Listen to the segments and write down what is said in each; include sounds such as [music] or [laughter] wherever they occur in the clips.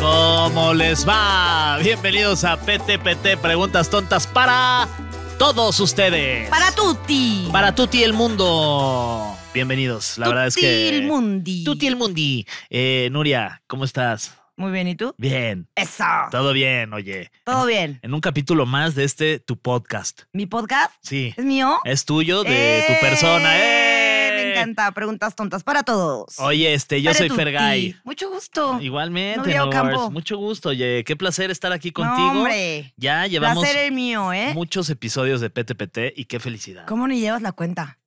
¿Cómo les va? Bienvenidos a PTPT Preguntas Tontas para todos ustedes. Para Tuti. Para tutti el mundo. Bienvenidos. La verdad es que. Tuti el mundi. Tuti el mundi. Eh, Nuria, ¿cómo estás? Muy bien, ¿y tú? Bien. Eso. Todo bien, oye. Todo bien. En un capítulo más de este, tu podcast. ¿Mi podcast? Sí. ¿Es mío? Es tuyo, de tu ¡Eh! persona. ¡Eh! Me encanta. Preguntas tontas para todos. Oye, este, yo soy Fergay. Mucho gusto. Igualmente, No Mucho gusto, oye. Qué placer estar aquí contigo. hombre. Ya llevamos ¿eh? muchos episodios de PTPT y qué felicidad. ¿Cómo ni llevas la cuenta?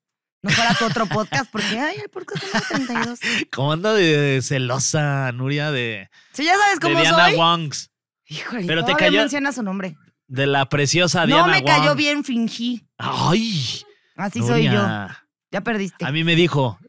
No fuera tu otro podcast, porque ay, el podcast número 32. [laughs] ¿Cómo anda de, celosa, Nuria? De, sí, ya sabes cómo de Diana soy. Wongs. Híjole, Pero te cayó menciona su nombre. De la preciosa Diana No me cayó bien, fingí. Ay. Así soy yo. Ya perdiste. A mí me dijo.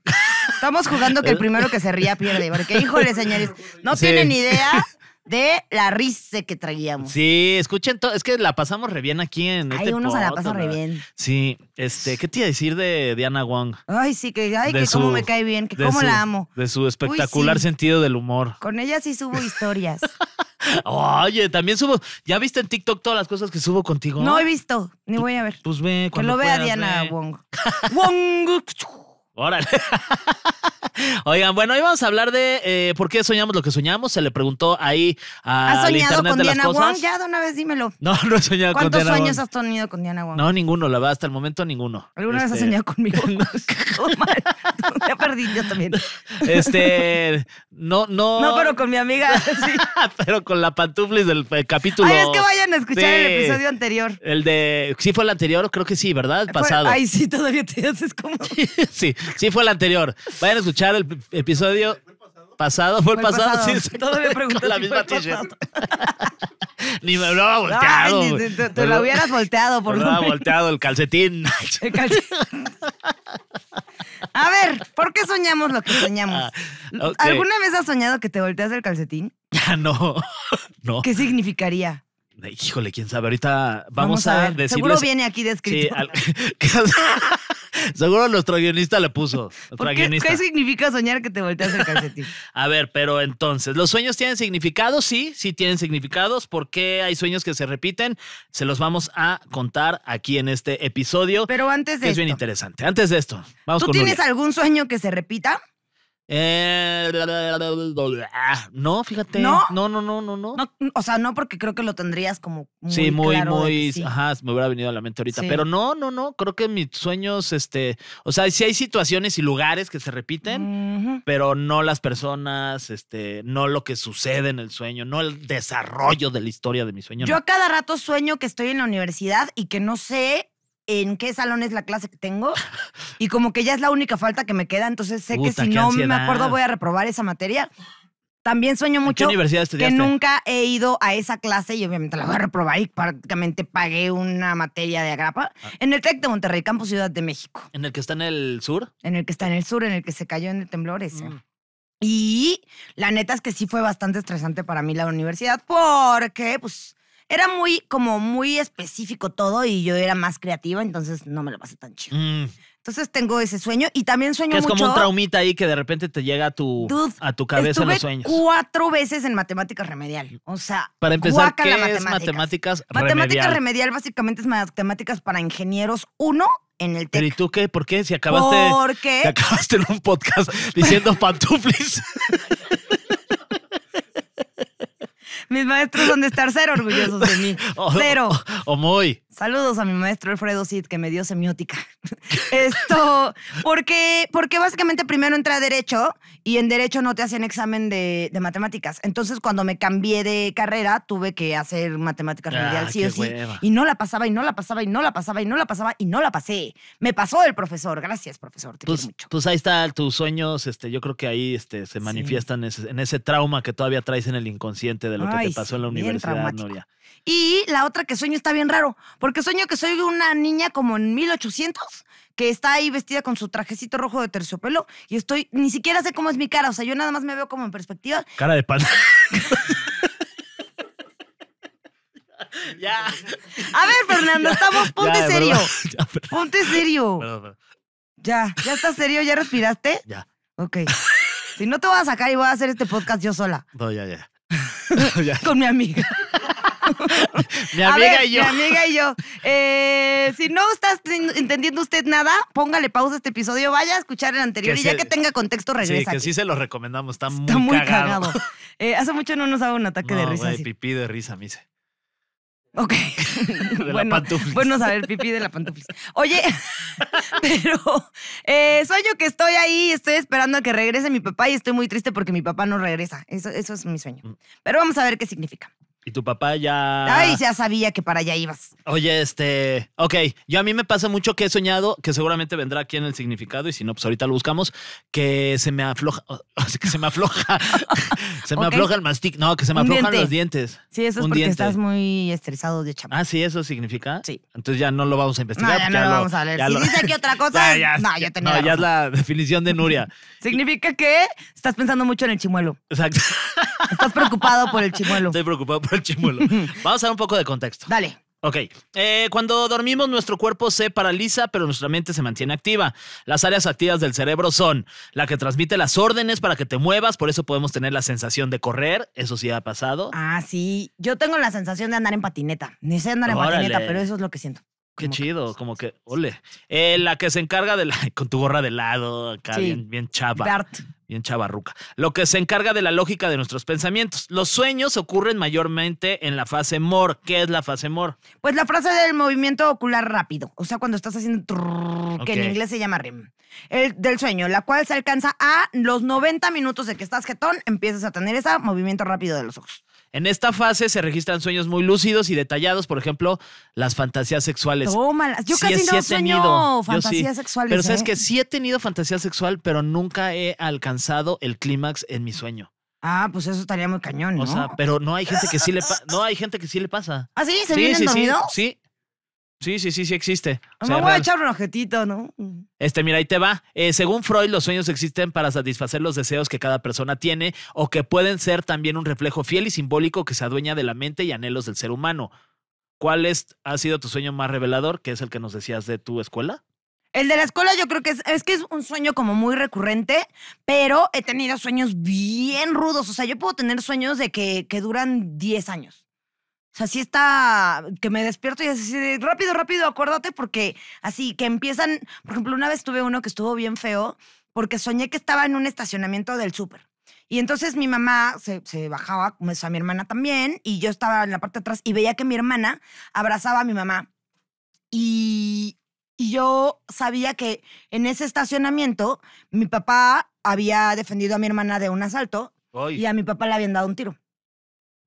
Estamos jugando que el [laughs] primero que se ría pierde, porque híjole, señores, no tienen idea de la risa que traíamos. Sí, escuchen todo. Es que la pasamos re bien aquí en. Hay unos este uno se la pasan re bien. Sí, este, ¿qué te iba a decir de Diana Wong? Ay, sí, que, ay, que cómo me cae bien, que cómo la amo. De su espectacular sentido del humor. Con ella sí subo historias. [laughs] Oye, también subo. ¿Ya viste en TikTok todas las cosas que subo contigo? No he visto, ni voy a ver. Pues ve, Que lo vea Diana Wong. [laughs] Wong. Órale. [laughs] [laughs] Oigan, bueno, hoy vamos a hablar de eh, por qué soñamos lo que soñamos. Se le preguntó ahí a ¿Has soñado con de Diana las cosas. Wong? Ya de una vez dímelo. [laughs] No, no he soñado con Diana ¿Cuántos sueños has tenido con Diana Wong? No, ninguno, la verdad, hasta el momento ninguno. ¿Alguna vez has este, soñado conmigo? [laughs] No, ya perdí yo también. Este, no, no. No, pero con mi amiga. sí. pero con la pantuflis del eh, capítulo. Ay, es que vayan a escuchar el episodio anterior. El de. Sí, fue el anterior, creo que sí, ¿verdad? El pasado. Ay, sí, todavía te haces como... sí, sí, fue el anterior. Vayan a escuchar el episodio pasado, fue el pasado, pasado. sí. Todavía pregunté la misma t-shirt. [laughs] ni me lo había volteado. te, lo, hubieras volteado, por favor. [laughs] Me lo volteado el calcetín. [laughs] el calcetín. A ver, ¿por qué soñamos lo que soñamos? Ah, ¿Alguna vez has soñado que te volteas el calcetín? no. ¿Qué significaría? Híjole, quién sabe. Ahorita vamos, a, a decirles... Seguro viene aquí descrito. Sí, Seguro nuestro guionista le puso. qué, significa soñar que te volteas el calcetín? [laughs] a ver, pero entonces, ¿los sueños tienen significado? Sí, sí tienen significados. ¿Por qué hay sueños que se repiten? Se los vamos a contar aquí en este episodio. Pero antes de. esto, es bien interesante. Antes de esto, vamos ¿Tú tienes algún sueño que se repita? Eh, ah, no, fíjate. ¿No? no, no, no, no, O sea, no porque creo que lo tendrías como muy Sí, muy, muy. Ajá, me hubiera venido a la mente ahorita. Pero no, no, no. Creo que mis sueños, este. O sea, sí hay situaciones y lugares que se repiten, pero no las personas, este, no lo que sucede en el sueño, no el desarrollo de la historia de mi sueño. Yo a cada rato sueño que estoy en la universidad y que no sé en qué salón es la clase que tengo [laughs] y como que ya es la única falta que me queda, entonces sé que si no me acuerdo voy a reprobar esa materia. También sueño mucho que nunca he ido a esa clase y obviamente la voy a reprobar y prácticamente pagué una materia de agrapa ah. en el TEC de Monterrey, Campo Ciudad de México. ¿En el que está en el sur? En el que está en el sur, en el que se cayó en el temblor ese. Mm. Y la neta es que sí fue bastante estresante para mí la universidad porque pues era muy, como muy específico todo y yo era más creativa, entonces no me lo pasé tan chido. Mm. Entonces tengo ese sueño y también sueño que es como un traumita ahí que de repente te llega a tu, a tu cabeza en los sueños. cuatro veces en matemáticas remedial. O sea, para empezar, ¿qué es matemáticas? remedial? Matemáticas remedial básicamente es matemáticas para ingenieros uno en el TEC. y tú qué? ¿Por qué? Si acabaste, acabaste en un podcast diciendo [laughs] pantuflis. [laughs] Mis maestros son de estar cero orgullosos de mí. [laughs] cero. O, o, muy. Saludos a mi maestro Alfredo Cid, que me dio semiótica. [laughs] Esto, porque, porque básicamente primero entré a Derecho y en Derecho no te hacían examen de, matemáticas. Entonces, cuando me cambié de carrera, tuve que hacer matemáticas ah, sí o sí. Y no la pasaba, y no la pasaba, y no la pasaba, y no la pasaba, y no la pasé. Me pasó el profesor. Gracias, profesor. Te pues, mucho. pues ahí está tus sueños. Este, yo creo que ahí este, se manifiestan en, ese, trauma que todavía traes en el inconsciente de lo que te pasó en la universidad, Noria. Y la otra que sueño está bien raro, porque sueño que soy una niña como en 1800 que está ahí vestida con su trajecito rojo de terciopelo y estoy, ni siquiera sé cómo es mi cara, o sea, yo nada más me veo como en perspectiva. Cara de pan [laughs] ya. A ver, Fernando, estamos, ponte serio. [laughs] ponte serio. Ya, ya estás serio, ya respiraste. Ya. Ok. [laughs] si no te vas a sacar y voy a hacer este podcast yo sola. No, ya, ya. con mi amiga. [laughs] mi amiga y yo. Mi amiga y yo. si no está entendiendo usted nada, póngale pausa a este episodio, vaya a escuchar el anterior y ya que tenga contexto regresa. Sí, que sí se lo recomendamos, está, muy, cagado. Eh, hace mucho no nos hago un ataque de risa. No, pipí de risa, me hice. Ok. [laughs] De bueno, a saber pipí de la pantufis. Oye, [laughs] pero eh, sueño que estoy ahí, estoy esperando a que regrese mi papá y estoy muy triste porque mi papá no regresa. eso es mi sueño. Mm. Pero vamos a ver qué significa. Y tu papá ya. Ay, ya sabía que para allá ibas. Oye, este. Ok, yo a mí me pasa mucho que he soñado, que seguramente vendrá aquí en el significado, y si no, pues ahorita lo buscamos, que se me afloja. [laughs] Que se me afloja. [laughs] se me afloja el mastic. No, que se me aflojan los dientes. Sí, eso es porque estás muy estresado de chamba. Ah, sí, eso significa. Sí. Entonces ya no lo vamos a investigar. ya no lo, vamos a ver. Si dice aquí otra [laughs] cosa. no, ya tenía. No, ya es la definición de Nuria. significa que estás pensando mucho en el chimuelo. Exacto. Estás preocupado por el chimuelo. Estoy preocupado por el chimuelo. [laughs] Vamos a dar un poco de contexto. Dale. Ok, eh, cuando dormimos nuestro cuerpo se paraliza, pero nuestra mente se mantiene activa. Las áreas activas del cerebro son la que transmite las órdenes para que te muevas, por eso podemos tener la sensación de correr, eso sí ha pasado. Ah, sí, yo tengo la sensación de andar en patineta, ni sé andar en patineta, pero eso es lo que siento. Qué chido, como que, pues, pues, pues, ole. Eh, la que se encarga de la, [laughs] con tu gorra de lado, acá, bien, bien chava. Bien chavarruca. Lo que se encarga de la lógica de nuestros pensamientos. Los sueños ocurren mayormente en la fase MOR. ¿Qué es la fase MOR? Pues la fase del movimiento ocular rápido. O sea, cuando estás haciendo que en inglés se llama REM. El, del sueño, la cual se alcanza a los 90 minutos de que estás jetón, empiezas a tener ese movimiento rápido de los ojos. En esta fase se registran sueños muy lúcidos y detallados, por ejemplo, las fantasías sexuales. Yo casi no he tenido. fantasías sexuales. Pero sabes ¿eh? que sí he tenido fantasía sexual, pero nunca he alcanzado el clímax en mi sueño. Ah, pues eso estaría muy cañón, ¿no? O sea, pero no hay gente que sí le no hay gente que sí le pasa. ¿Ah, sí? ¿Se sí, sí, Sí, sí, Sí, sí, sí, sí existe. me voy a echar un ojetito, ¿no? Este, mira, ahí te va. Eh, según Freud, los sueños existen para satisfacer los deseos que cada persona tiene o que pueden ser también un reflejo fiel y simbólico que se adueña de la mente y anhelos del ser humano. ¿Cuál ha sido tu sueño más revelador, que es el que nos decías de tu escuela? El de la escuela yo creo que es, que es un sueño como muy recurrente, pero he tenido sueños bien rudos. O sea, yo puedo tener sueños de que, que duran 10 años. O sea, así está que me despierto y es así rápido, rápido, acuérdate, porque así que empiezan. Por ejemplo, una vez tuve uno que estuvo bien feo porque soñé que estaba en un estacionamiento del súper. Y entonces mi mamá se, se bajaba, es pues, a mi hermana también, y yo estaba en la parte de atrás y veía que mi hermana abrazaba a mi mamá. Y, y yo sabía que en ese estacionamiento mi papá había defendido a mi hermana de un asalto y a mi papá le habían dado un tiro.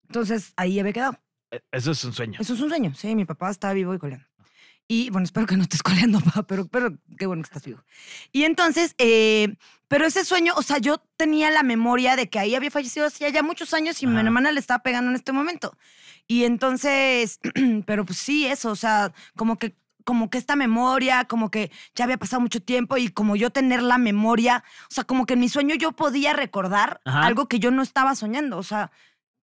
Entonces ahí había quedado. E, eso es un sueño. Eso es un sueño, sí. Mi papá está vivo y coleando. Ah. Y bueno, espero que no estés [laughs] coleando, papá, pero, pero qué bueno que estás vivo. Y entonces, eh, pero ese sueño, o sea, yo tenía la memoria de que ahí había fallecido hacía ya muchos años y mi hermana le estaba pegando en este momento. Y entonces, [clears throat] pero pues sí, eso, o sea, como que como que esta memoria, como que ya había pasado mucho tiempo y como yo tener la memoria, o sea, como que en mi sueño yo podía recordar algo que yo no estaba soñando, o sea,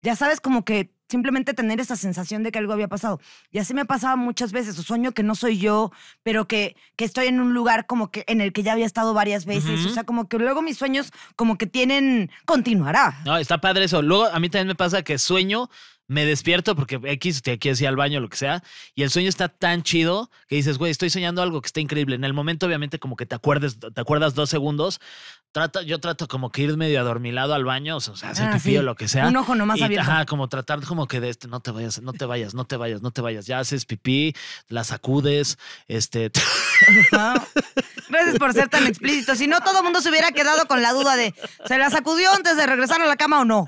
ya sabes, como que simplemente tener esa sensación de que algo había pasado. Y así me pasaba muchas veces, o sueño que no soy yo, pero que, que estoy en un lugar como que en el que ya había estado varias veces, o sea, como que luego mis sueños como que tienen, continuará. No, está padre eso. Luego a mí también me pasa que sueño, me despierto porque X, te quieres ir al baño, lo que sea, y el sueño está tan chido que dices, güey, estoy soñando algo que está increíble. En el momento, obviamente, como que te acuerdes, te acuerdas dos segundos, Trata, yo trato como que ir medio adormilado al baño, o sea, hacer pipí o ah, lo que sea. Un ojo nomás y, abierto. Ajá, como tratar como que de este, no te vayas, no te vayas, no te vayas, no te vayas. Ya haces pipí, la sacudes, este. [laughs] Gracias por ser tan explícito. Si no, todo el mundo se hubiera quedado con la duda de, ¿se la sacudió antes de regresar a la cama o no?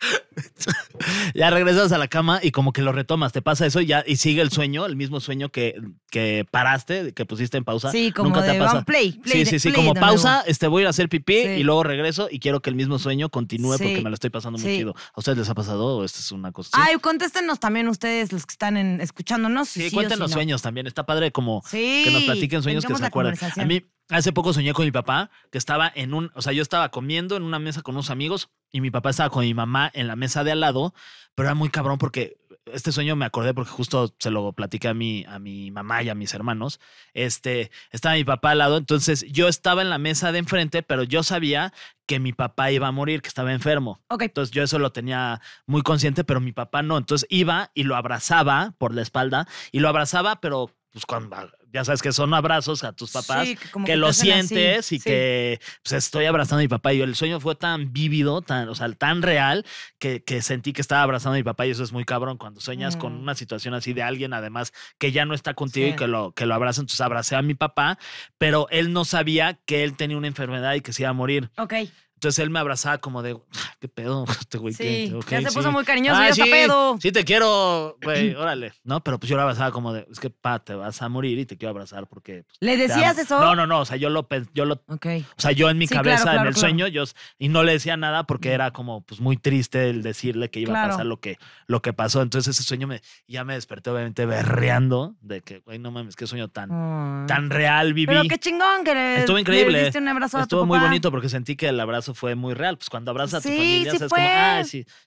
[laughs] ya regresas a la cama y como que lo retomas, te pasa eso y ya y sigue el sueño, el mismo sueño que, que paraste, que pusiste en pausa. Sí, como de te Play, sí, sí, sí, como pausa, este voy a ir a hacer pipí y luego regreso y quiero que el mismo sueño continúe porque me lo estoy pasando muy chido. ¿A ustedes les ha pasado o esto es una cosa? Ay, contéstenos también ustedes los que están en, escuchándonos. Sí, cuéntenos sueños también, está padre como que nos platiquen sueños que se acuerdan. A mí Hace poco soñé con mi papá que estaba en un, o sea, yo estaba comiendo en una mesa con unos amigos y mi papá estaba con mi mamá en la mesa de al lado, pero era muy cabrón porque este sueño me acordé porque justo se lo platicé a mi, a mi mamá y a mis hermanos. Este, estaba mi papá al lado, entonces yo estaba en la mesa de enfrente, pero yo sabía que mi papá iba a morir, que estaba enfermo. Ok. Entonces yo eso lo tenía muy consciente, pero mi papá no. Entonces iba y lo abrazaba por la espalda y lo abrazaba, pero pues cuando, ya sabes que son abrazos a tus papás, que, lo sientes y que pues, estoy abrazando a mi papá. Y el sueño fue tan vívido, tan, o sea, tan real, que, sentí que estaba abrazando a mi papá y eso es muy cabrón cuando sueñas con mm. una situación así de alguien, además, que ya no está contigo y que lo, que lo Entonces abracé a mi papá, pero él no sabía que él tenía una enfermedad y que se iba a morir. Ok. Entonces él me abrazaba como de, ah, qué pedo, [laughs] este güey. Sí, ya se puso muy cariñoso, ah, ya pedo. Sí, te quiero, güey, [clears throat] órale. No, pero pues yo lo abrazaba como de, es que pa, te vas a morir y te quiero abrazar porque. Pues, ¿Le decías eso? No, no, no, o sea, yo lo. Yo lo O sea, yo en mi cabeza, en el sueño, yo. Y no le decía nada porque mm. era como, pues muy triste el decirle que iba a pasar lo que, lo que pasó. Entonces ese sueño me, ya me desperté, obviamente, berreando de que, güey, no mames, qué sueño tan, tan real viví. Pero qué chingón que le. Estuvo increíble. Estuvo muy bonito porque sentí que el abrazo fue muy real. Pues cuando abrazas a tu familia, sí como,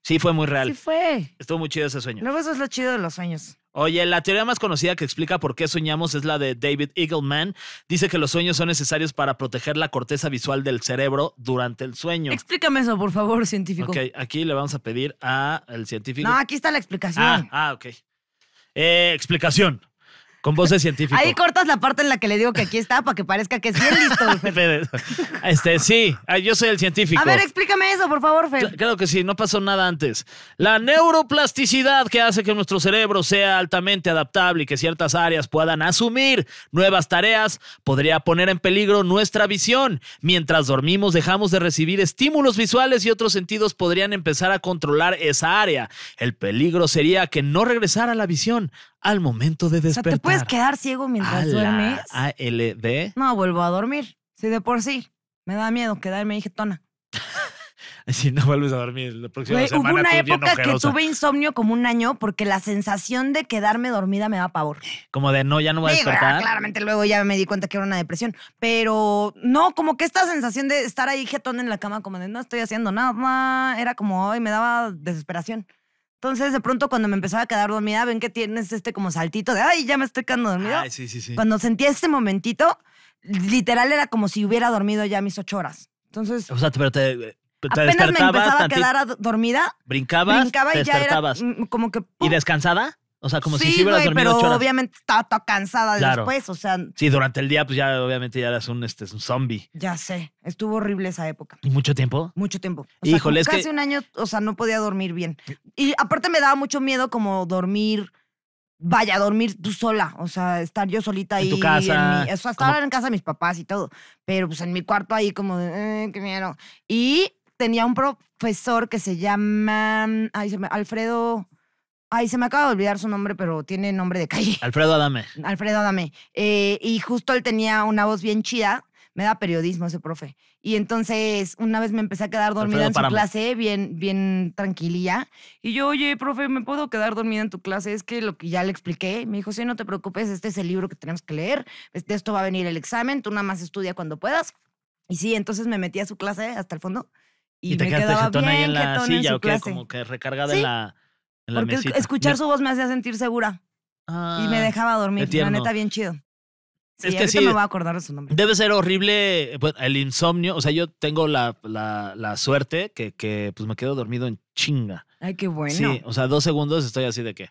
sí, fue muy real. Sí fue. Estuvo muy chido ese sueño. Luego eso es lo chido de los sueños. Oye, la teoría más conocida que explica por qué soñamos es la de David Eagleman. Dice que los sueños son necesarios para proteger la corteza visual del cerebro durante el sueño. Explícame eso, por favor, científico. Ok, aquí le vamos a pedir al científico. No, aquí está la explicación. Ah, ah ok. Eh, explicación. Con voces científico. Ahí cortas la parte en la que le digo que aquí está para que parezca que es listo, [laughs] Este, sí, ah, yo soy el científico. A ver, explícame eso, por favor, Fer. Claro que sí, no pasó nada antes. La neuroplasticidad que hace que nuestro cerebro sea altamente adaptable y que ciertas áreas puedan asumir nuevas tareas podría poner en peligro nuestra visión. Mientras dormimos dejamos de recibir estímulos visuales y otros sentidos podrían empezar a controlar esa área. El peligro sería que no regresara la visión, al momento de despertar. O sea, ¿te puedes quedar ciego mientras a duermes? ALD. No, vuelvo a dormir. Sí, de por sí me da miedo quedarme ahí jetona. [laughs] si no vuelves a dormir la próxima Hubo una época que tuve insomnio como un año porque la sensación de quedarme dormida me da pavor. Como de no, ya no voy a ah, despertar. claramente luego ya me di cuenta que era una depresión. Pero no, como que esta sensación de estar ahí jetón en la cama, como de no estoy haciendo nada, era como, ay, me daba desesperación. Entonces, de pronto, cuando me empezaba a quedar dormida, ven que tienes este como saltito de ay, ya me estoy quedando dormida. Ay, sí, sí, sí. Cuando sentí este momentito, literal era como si hubiera dormido ya mis ocho horas. Entonces. O sea, pero te, eh, te apenas me empezaba a quedar dormida. Brincabas. Brincaba y te ya mm, como que. ¿Y descansada? O sea, como sí, si sí dormido pero obviamente estaba toda cansada después, o sea, Sí, durante el día, pues ya obviamente ya eras un, este, un zombie. ya sé, estuvo horrible esa época. ¿Y mucho tiempo? Mucho tiempo. O Híjole, casi un año, o sea, no podía dormir bien. Y aparte me daba mucho miedo como dormir, vaya, dormir tú sola, o sea, estar yo solita ahí En tu casa, o sea, estaba en casa de mis papás y todo, pero pues en mi cuarto ahí como de, eh, qué miedo. Y tenía un profesor que se llama, ay, se me- Alfredo Ay, se me acaba de olvidar su nombre, pero tiene nombre de calle. [laughs] Alfredo Adame. Alfredo Adame. Eh, y justo él tenía una voz bien chida. Me da periodismo ese profe. Y entonces una vez me empecé a quedar dormida en su clase, bien, bien tranquilía Y yo, oye, profe, ¿me puedo quedar dormida en tu clase? Es que lo que ya le expliqué. Me dijo, sí, no te preocupes, este es el libro que tenemos que leer. De este, esto va a venir el examen. Tú nada más estudia cuando puedas. Y sí, entonces me metí a su clase hasta el fondo. Y, te me quedaba bien ahí en la silla, Como que recargada la porque escuchar su voz me hacía sentir segura. y me ah, dejaba dormir. La neta, bien chido. es que sí. me a acordar de su nombre. Debe ser horrible pues, el insomnio. O sea, yo tengo la, la, suerte que, que, pues me quedo dormido en chinga. Ay, qué bueno. Sí, o sea, dos segundos estoy así de que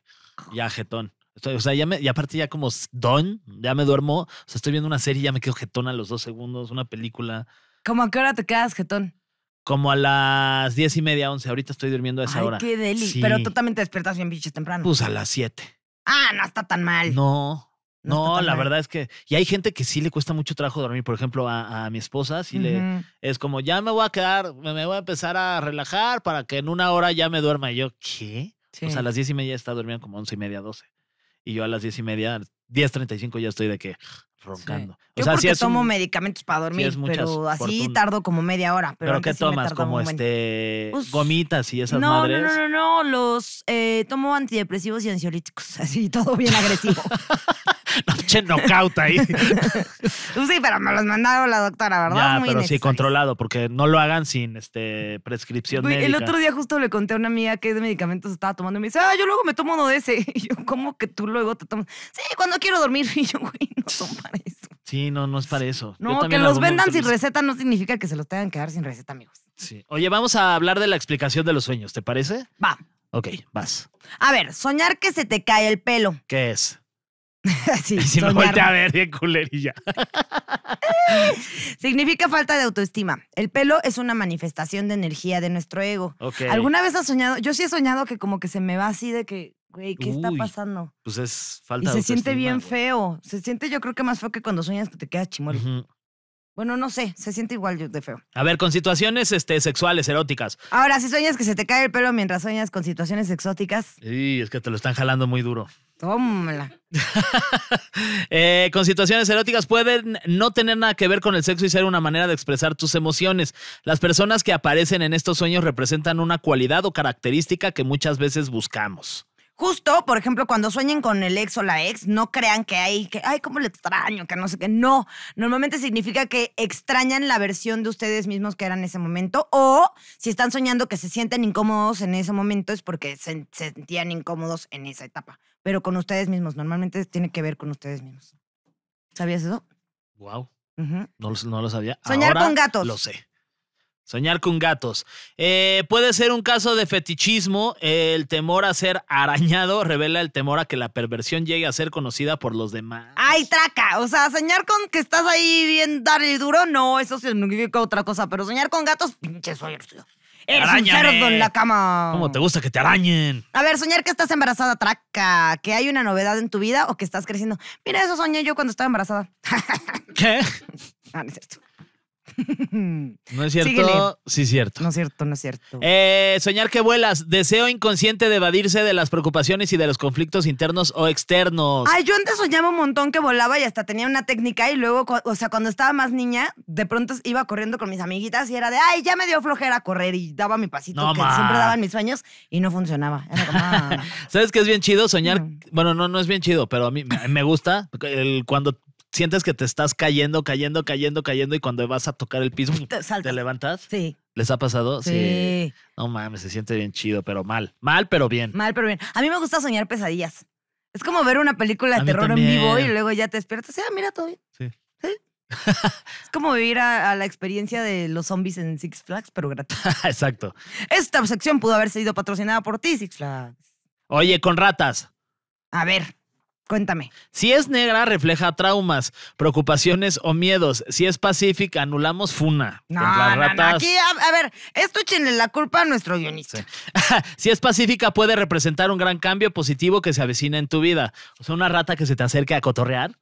ya jetón. o sea, ya me, y aparte ya como don, ya me duermo. O sea, estoy viendo una serie y ya me quedo jetón a los dos segundos, una película. ¿Cómo a qué hora te quedas jetón? Como a las diez y media, once. Ahorita estoy durmiendo a esa Ay, hora. qué deli. Pero totalmente también te despiertas bien bicho temprano. Pues a las siete. Ah, no está tan mal. No. No, la verdad es que. Y hay gente que sí le cuesta mucho trabajo dormir. Por ejemplo, a, mi esposa, sí le. Es como, ya me voy a quedar, me voy a empezar a relajar para que en una hora ya me duerma. Y yo, ¿qué? O sea, a las diez y media está durmiendo como once y media, doce. Y yo a las diez y media 10.35 ya estoy de que roncando. O sea, Yo tomo medicamentos para dormir, pero así tardo como media hora. ¿Pero, qué tomas? ¿Como este gomitas y esas no, madres? No, no, no, no. Los eh, tomo antidepresivos y ansiolíticos. [laughs] Así, todo bien agresivo. [laughs] [laughs] no, che, ahí. [laughs] sí, pero me los mandaron la doctora, ¿verdad? Ya, pero sí, controlado, porque no lo hagan sin este, prescripción médica. El otro día justo le conté a una amiga que de medicamentos estaba tomando y me dice, ah, yo luego me tomo uno de ese. [laughs] Y yo, ¿cómo que tú luego te tomas? Sí, cuando quiero dormir. Y yo, güey, no son para eso. Sí, no, no es para eso. No, que los vendan sin receta no significa que se los tengan que dar sin receta, amigos. Sí. Oye, vamos a hablar de la explicación de los sueños, ¿te parece? Va. Ok, vas. A ver, soñar que se te cae el pelo. ¿Qué es? [laughs] sí, si no me a ver bien culerilla. [laughs] Significa falta de autoestima. El pelo es una manifestación de energía de nuestro ego. ¿Alguna vez has soñado? Yo sí he soñado que como que se me va así de que, güey, ¿qué está pasando? Pues es falta de autoestima. se siente bien feo. Se siente yo creo que más feo que cuando sueñas que te quedas chimuelo. Bueno, no sé, se siente igual de feo. A ver, con situaciones este, sexuales, eróticas. Ahora, si sueñas que se te cae el pelo mientras sueñas con situaciones exóticas. Sí, es que te lo están jalando muy duro. Tómala. [laughs] Eh, con situaciones eróticas pueden no tener nada que ver con el sexo y ser una manera de expresar tus emociones. Las personas que aparecen en estos sueños representan una cualidad o característica que muchas veces buscamos. Justo, por ejemplo, cuando sueñen con el ex o la ex, no crean que hay, que, ay, cómo le extraño, que no sé qué. No, normalmente significa que extrañan la versión de ustedes mismos que eran en ese momento. O si están soñando que se sienten incómodos en ese momento, es porque se sentían incómodos en esa etapa pero con ustedes mismos. Normalmente tiene que ver con ustedes mismos. ¿Sabías eso? Wow. no, lo sabía. Soñar con gatos. Lo sé. Soñar con gatos. Eh, puede ser un caso de fetichismo. El temor a ser arañado revela el temor a que la perversión llegue a ser conocida por los demás. ¡Ay, traca! O sea, soñar con que estás ahí bien darle y duro, no, eso significa otra cosa. Pero soñar con gatos, pinche sueño. Eres en la cama. ¿Cómo te gusta que te arañen? A ver, soñar que estás embarazada, traca. ¿Que hay una novedad en tu vida o que estás creciendo? Mira, eso soñé yo cuando estaba embarazada. ¿Qué? Ah, [laughs] no es cierto. No es cierto. sí Sí, cierto. No es cierto, no es cierto. Eh, soñar que vuelas. Deseo inconsciente de evadirse de las preocupaciones y de los conflictos internos o externos. Ay, yo antes soñaba un montón que volaba y hasta tenía una técnica. Y luego, o sea, cuando estaba más niña, de pronto iba corriendo con mis amiguitas y era de, ay, ya me dio flojera correr y daba mi pasito que siempre daban mis sueños y no funcionaba. Ah. [laughs] ¿Sabes qué es bien chido? Soñar. Bueno, no, no es bien chido, pero a mí me gusta el, cuando sientes que te estás cayendo, cayendo, cayendo, cayendo y cuando vas a tocar el piso te, levantas. Sí. ¿Les ha pasado? Sí. No mames, se siente bien chido, pero mal. Mal, pero bien. Mal, pero bien. A mí me gusta soñar pesadillas. Es como ver una película de terror en vivo y luego ya te despiertas. Ah, mira, todo bien. Sí. [laughs] es como vivir a, la experiencia de los zombies en Six Flags, pero gratis. [laughs] Exacto. Esta sección pudo haber sido patrocinada por ti, Six Flags. Oye, con ratas. A ver. Cuéntame. Si es negra, refleja traumas, preocupaciones o miedos. Si es pacífica, anulamos funa. No, no, Aquí, a, ver, esto chile la culpa a nuestro guionista. [laughs] si es pacífica, puede representar un gran cambio positivo que se avecina en tu vida. O sea, una rata que se te acerque a cotorrear.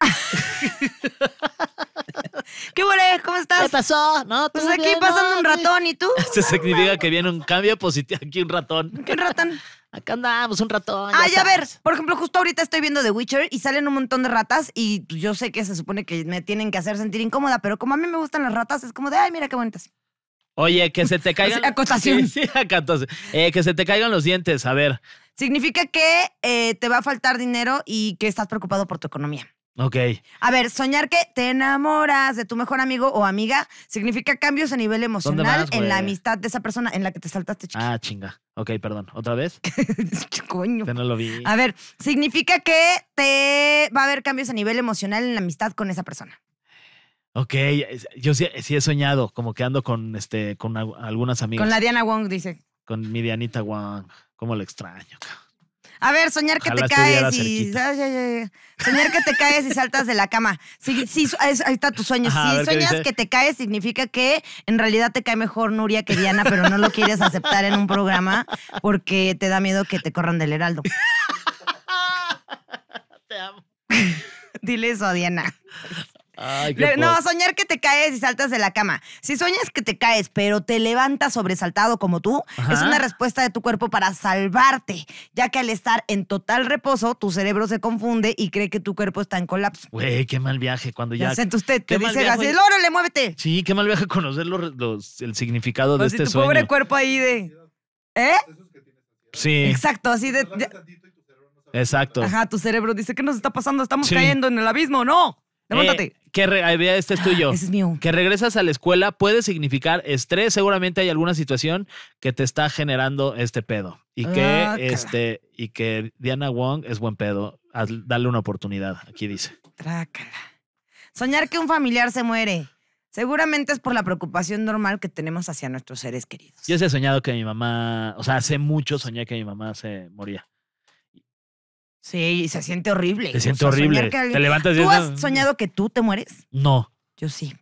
[laughs] ¿Qué bueno, ¿Cómo estás? ¿Qué pasó? No, pues aquí pasando un ratón, ¿y tú? [laughs] Esto significa que viene un cambio positivo. Aquí un ratón. ¿Qué ratón? Acá andamos un ratón. Ay, a ver, por ejemplo, justo ahorita estoy viendo The Witcher y salen un montón de ratas y yo sé que se supone que me tienen que hacer sentir incómoda, pero como a mí me gustan las ratas, es como de, ay, mira qué bonitas. Oye, que se te [laughs] caigan. [laughs] Eh, que se te caigan los dientes, a ver. Significa que eh, te va a faltar dinero y que estás preocupado por tu economía. Ok. A ver, soñar que te enamoras de tu mejor amigo o amiga significa cambios a nivel emocional en la amistad de esa persona en la que te saltaste, Ah, chinga. Ok, perdón. ¿Otra vez? [laughs] Coño. Ya este no lo vi. A ver, significa que te va a haber cambios a nivel emocional en la amistad con esa persona. Ok, yo sí, he soñado, como que ando con, este, con algunas amigas. Con la Diana Wong, dice. Con mi Dianita Wong. ¿Cómo lo extraño, cabrón. A ver, soñar que te caes y. Soñar que te caes y saltas de la cama. Sí, ahí está tu sueño. si soñas que te caes, significa que en realidad te cae mejor Nuria que Diana, pero no lo quieres aceptar en un programa porque te da miedo que te corran del heraldo. [laughs] te amo. [laughs] Dile eso a Diana. [laughs] no, soñar que te caes y saltas de la cama. Si sueñas que te caes, pero te levantas sobresaltado como tú, es una respuesta de tu cuerpo para salvarte, ya que al estar en total reposo, tu cerebro se confunde y cree que tu cuerpo está en colapso. Güey, qué mal viaje cuando ya. usted te dice así, le muévete. Sí, qué mal viaje [laughs] conocer el significado de este este tu pobre cuerpo ahí de. ¿Eh? Sí. Exacto, así de. Exacto. Ajá, tu cerebro dice, ¿qué nos está pasando? Estamos cayendo en el abismo, ¿no? Eh, que este es tuyo. Ah, que regresas a la escuela puede significar estrés. Seguramente hay alguna situación que te está generando este pedo. Y que, ah, este, y que Diana Wong es buen pedo. dale una oportunidad. Aquí dice. Trácala. Soñar que un familiar se muere. Seguramente es por la preocupación normal que tenemos hacia nuestros seres queridos. Yo sí he soñado que mi mamá, o sea, hace mucho soñé que mi mamá se moría. Sí, se siente horrible. Se siente horrible. ¿Tú has mm". soñado que tú te mueres? No. Yo sí.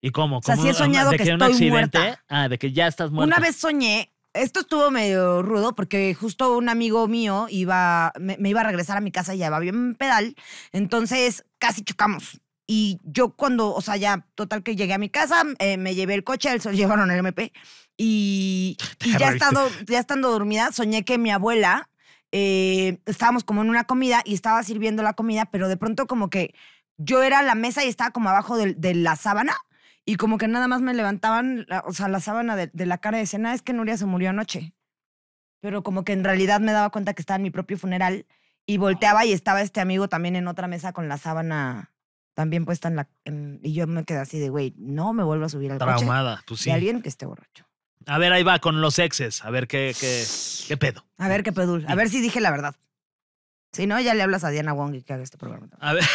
¿Y cómo? sea, he soñado que estoy muerta. Ah, de que ya estás muerta. Una vez soñé, esto estuvo medio rudo porque justo un amigo mío iba, me, iba a regresar a mi casa y ya va bien pedal, entonces casi chocamos. Y yo cuando, o sea, ya total que llegué a mi casa, eh, me llevé el coche, él se [laughs] llevaron el MP y, ya, ya estando dormida, soñé que mi abuela eh, estábamos como en una comida y estaba sirviendo la comida, pero de pronto como que yo era la mesa y estaba como abajo de, la sábana y como que nada más me levantaban, o sea, la sábana de, la cara de cena, ah, es que Nuria se murió anoche. Pero como que en realidad me daba cuenta que estaba en mi propio funeral y volteaba y estaba este amigo también en otra mesa con la sábana también puesta en la... y yo me quedé así de, güey, no me vuelvo a subir al Traumada, coche pues sí. De alguien que esté borracho. A ver, ahí va con los exes. A ver qué, qué, qué pedo. A ver qué pedul. A ver si dije la verdad. Si no, ya le hablas a Diana Wong y que haga este programa. A ver. [laughs]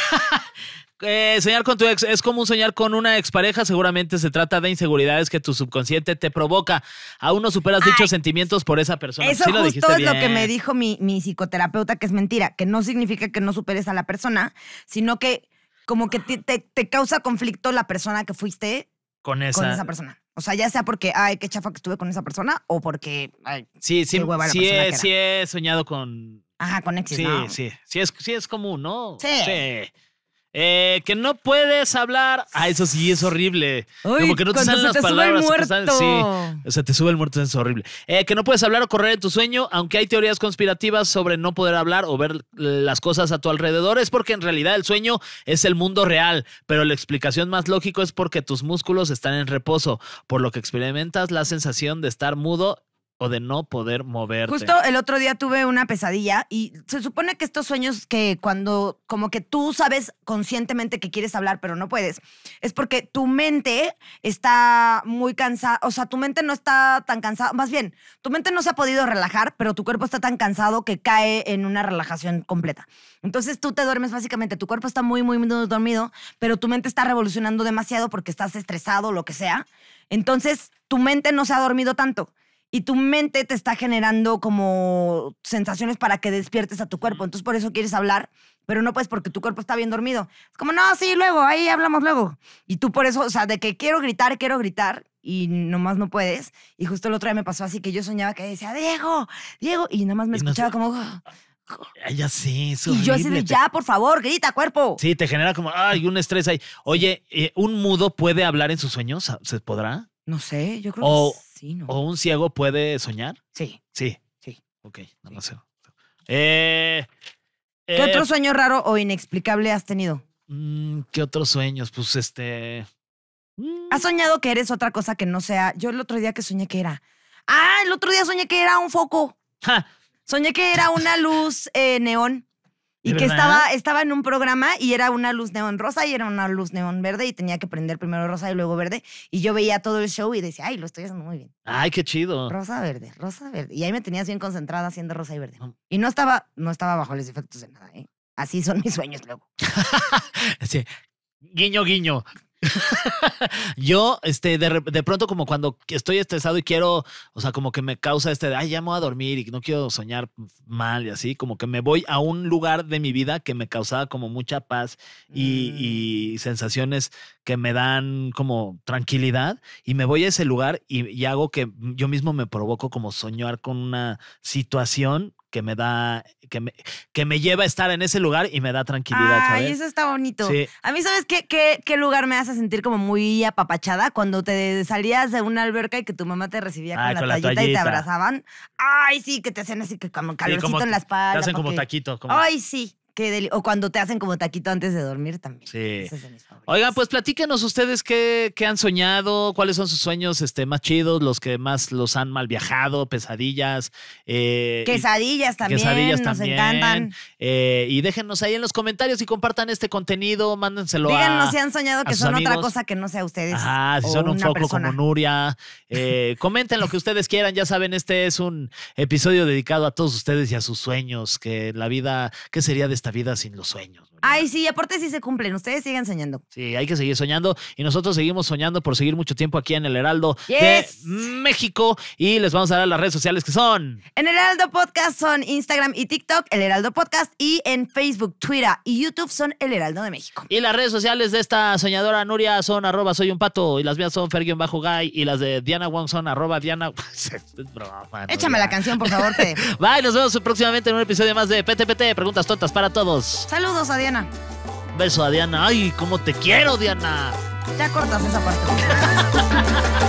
Eh, soñar con tu ex es un soñar con una expareja. Seguramente se trata de inseguridades que tu subconsciente te provoca. Aún no superas dichos sentimientos por esa persona. Eso lo justo es lo que me dijo mi, psicoterapeuta, que es mentira, que no significa que no superes a la persona, sino que como que te, causa conflicto la persona que fuiste con esa persona. O sea, ya sea porque, ay, qué chafa que estuve con esa persona o porque, ay, sí, sí, qué sí, sí he soñado con. Ajá, con exes. Sí, ¿no? sí, sí sí es común, ¿no? Sí. sí. Eh, que no puedes hablar. Ah, eso sí es horrible. Como que no te salen las palabras. Sube Sí, o te sube el muerto, es horrible. Eh, que no puedes hablar o correr en tu sueño, aunque hay teorías conspirativas sobre no poder hablar o ver las cosas a tu alrededor, es porque en realidad el sueño es el mundo real. Pero la explicación más lógica es porque tus músculos están en reposo, por lo que experimentas la sensación de estar mudo o de no poder moverte. Justo el otro día tuve una pesadilla y se supone que estos sueños que cuando como que tú sabes conscientemente que quieres hablar pero no puedes, es porque tu mente está muy cansada, o sea, tu mente no está tan cansada, más bien, tu mente no se ha podido relajar, pero tu cuerpo está tan cansado que cae en una relajación completa. Entonces tú te duermes básicamente, tu cuerpo está muy, muy, dormido, pero tu mente está revolucionando demasiado porque estás estresado, o lo que sea. Entonces tu mente no se ha dormido tanto y tu mente te está generando como sensaciones para que despiertes a tu cuerpo. Entonces por eso quieres hablar, pero no puedes porque tu cuerpo está bien dormido. Es como, no, sí, luego, ahí hablamos luego. Y tú por eso, o sea, de que quiero gritar, quiero gritar y nomás no puedes. Y justo el otro día me pasó así que yo soñaba que decía, Diego, Diego, y nomás me escuchaba como... Ah, ya sé, Y yo así ya, por favor, grita, cuerpo. Sí, te genera como, ay, un estrés ahí. Oye, eh, ¿un mudo puede hablar en sus sueños? ¿Se podrá? No sé, yo creo que ¿O un ciego puede soñar? Sí. Sí. Sí. Ok, no lo sé. Eh, ¿Qué otro eh, sueño raro o inexplicable has tenido? Mm, ¿Qué otros sueños? Pues este. Mm. ¿Has soñado que eres otra cosa que no sea? Yo el otro día que soñé que era. Ah, el otro día soñé que era un foco. Soñé que era una luz eh, neón. Y que estaba, estaba en un programa y era una luz neón rosa y era una luz neón verde y tenía que prender primero rosa y luego verde. Y yo veía todo el show y decía, ay, lo estoy haciendo muy bien. Ay, qué chido. Rosa, verde, rosa, verde. Y ahí me tenías bien concentrada haciendo rosa y verde. Y no estaba, no estaba bajo los efectos de nada, ¿eh? Así son mis sueños luego. Así [laughs] Guiño, guiño. [laughs] yo, este, de, pronto, como cuando estoy estresado y quiero, o sea, como que me causa este de, ay, ya me a dormir y no quiero soñar mal y así, como que me voy a un lugar de mi vida que me causaba como mucha paz y, mm. sensaciones que me dan como tranquilidad y me voy a ese lugar y, y hago que yo mismo me provoco como soñar con una situación que me da, que me, que me lleva a estar en ese lugar y me da tranquilidad. Ay, eso está bonito. A mí, ¿sabes qué, qué, qué, lugar me hace sentir como muy apapachada? Cuando te salías de una alberca y que tu mamá te recibía con, la, y te abrazaban. Ay, sí, que te hacen así que como calorcito en la espalda. Te hacen como taquito, Como... Ay, sí. O cuando te hacen como taquito antes de dormir también. Sí. Oigan, pues platíquenos ustedes qué, han soñado, cuáles son sus sueños este, más chidos, los que más los han mal viajado, pesadillas. Eh, quesadillas también. Quesadillas también. Nos encantan. Eh, y déjenos ahí en los comentarios y compartan este contenido, mándenselo Díganos si han soñado que son otra cosa que no sea ustedes. Ah, si son un foco como Nuria. Eh, comenten lo que ustedes quieran, ya saben, este es un episodio dedicado a todos ustedes y a sus sueños, que la vida, ¿qué sería de esta vida sin los sueños. Ay, sí, aparte sí se cumplen. Ustedes siguen soñando. Sí, hay que seguir soñando. Y nosotros seguimos soñando por seguir mucho tiempo aquí en el Heraldo de México. Y les vamos a dar las redes sociales que son. En el Heraldo Podcast son Instagram y TikTok, el Heraldo Podcast. Y en Facebook, Twitter y YouTube son el Heraldo de México. Y las redes sociales de esta soñadora Nuria son arroba soy un pato. Y las mías son fergio Bajo Guy. Y las de Diana Wong son arroba Diana. [laughs] Échame la canción, por favor, [laughs] Bye, nos vemos próximamente en un episodio más de PTPT, Preguntas Tontas para Todos. Saludos a Diana. Beso a Diana. Ay, cómo te quiero, Diana. Ya cortas esa parte. [laughs]